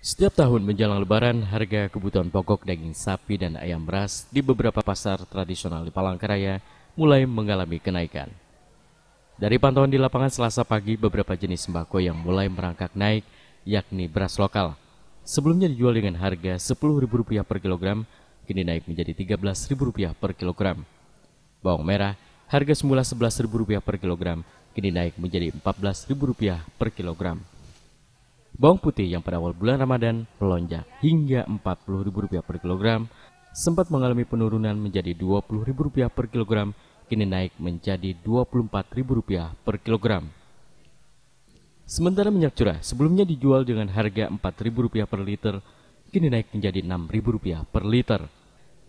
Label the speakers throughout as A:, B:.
A: Setiap tahun menjelang lebaran, harga kebutuhan pokok daging sapi dan ayam beras di beberapa pasar tradisional di Palangkaraya mulai mengalami kenaikan. Dari pantauan di lapangan selasa pagi, beberapa jenis sembako yang mulai merangkak naik, yakni beras lokal. Sebelumnya dijual dengan harga Rp10.000 per kilogram, kini naik menjadi Rp13.000 per kilogram. Bawang merah, harga semula Rp11.000 per kilogram, kini naik menjadi Rp14.000 per kilogram. Bawang putih yang pada awal bulan Ramadan melonjak hingga Rp40.000 per kilogram sempat mengalami penurunan menjadi Rp20.000 per kilogram, kini naik menjadi Rp24.000 per kilogram. Sementara minyak curah sebelumnya dijual dengan harga Rp4.000 per liter, kini naik menjadi Rp6.000 per liter.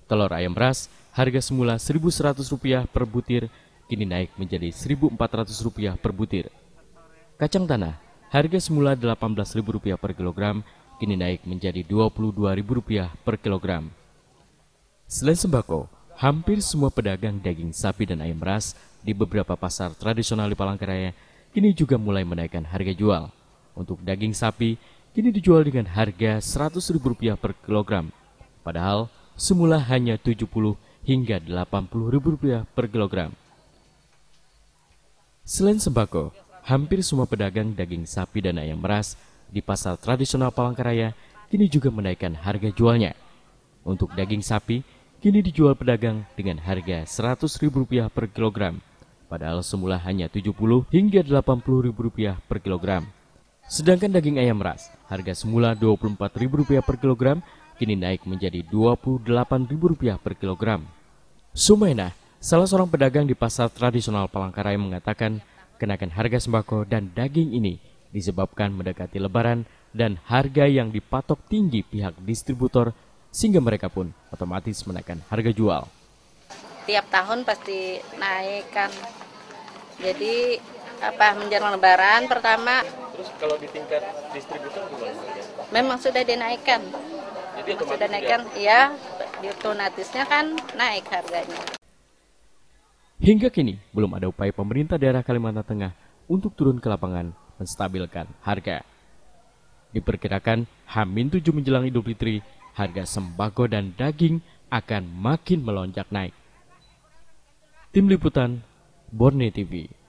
A: Telur ayam ras harga semula Rp1.100 per butir, kini naik menjadi Rp1.400 per butir. Kacang tanah Harga semula Rp18.000 per kilogram kini naik menjadi Rp22.000 per kilogram. Selain sembako, hampir semua pedagang daging sapi dan ayam ras di beberapa pasar tradisional di Palangkaraya kini juga mulai menaikkan harga jual. Untuk daging sapi, kini dijual dengan harga Rp100.000 per kilogram. Padahal, semula hanya Rp70 hingga Rp80.000 per kilogram. Selain sembako, hampir semua pedagang daging sapi dan ayam meras di pasar tradisional Palangkaraya kini juga menaikkan harga jualnya. Untuk daging sapi, kini dijual pedagang dengan harga Rp100.000 per kilogram, padahal semula hanya Rp70 hingga Rp80.000 per kilogram. Sedangkan daging ayam ras, harga semula Rp24.000 per kilogram, kini naik menjadi Rp28.000 per kilogram. Sumena, salah seorang pedagang di pasar tradisional Palangkaraya mengatakan kenaikan harga sembako dan daging ini disebabkan mendekati lebaran dan harga yang dipatok tinggi pihak distributor sehingga mereka pun otomatis menaikkan harga jual.
B: Tiap tahun pasti naik kan. Jadi apa menjelang lebaran pertama
A: terus kalau di tingkat distributor gimana? Memang
B: sudah dinaikkan. Jadi sudah naikkan, ya, iya, di otomatisnya kan naik harganya.
A: Hingga kini, belum ada upaya pemerintah daerah Kalimantan Tengah untuk turun ke lapangan menstabilkan harga. Diperkirakan, Hamin 7 menjelang Idul Fitri, harga sembako dan daging akan makin melonjak naik. Tim Liputan, Borneo TV